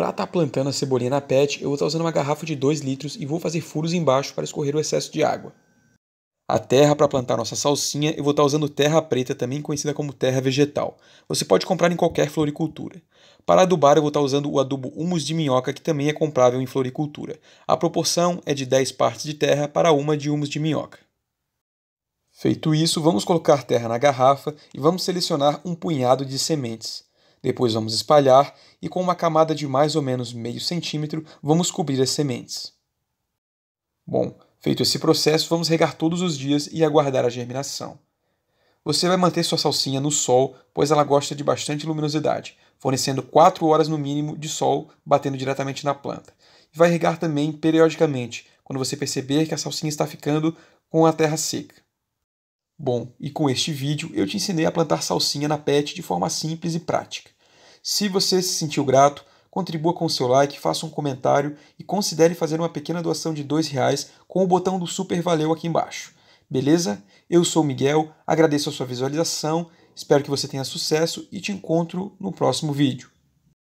Para estar tá plantando a cebolinha na PET, eu vou estar tá usando uma garrafa de 2 litros e vou fazer furos embaixo para escorrer o excesso de água. A terra para plantar nossa salsinha, eu vou estar tá usando terra preta, também conhecida como terra vegetal. Você pode comprar em qualquer floricultura. Para adubar, eu vou estar tá usando o adubo humus de minhoca, que também é comprável em floricultura. A proporção é de 10 partes de terra para uma de humus de minhoca. Feito isso, vamos colocar terra na garrafa e vamos selecionar um punhado de sementes. Depois vamos espalhar e com uma camada de mais ou menos meio centímetro vamos cobrir as sementes. Bom, feito esse processo, vamos regar todos os dias e aguardar a germinação. Você vai manter sua salsinha no sol, pois ela gosta de bastante luminosidade, fornecendo 4 horas no mínimo de sol batendo diretamente na planta. E vai regar também periodicamente, quando você perceber que a salsinha está ficando com a terra seca. Bom, e com este vídeo eu te ensinei a plantar salsinha na PET de forma simples e prática. Se você se sentiu grato, contribua com seu like, faça um comentário e considere fazer uma pequena doação de R$ reais com o botão do Super Valeu aqui embaixo. Beleza? Eu sou o Miguel, agradeço a sua visualização, espero que você tenha sucesso e te encontro no próximo vídeo.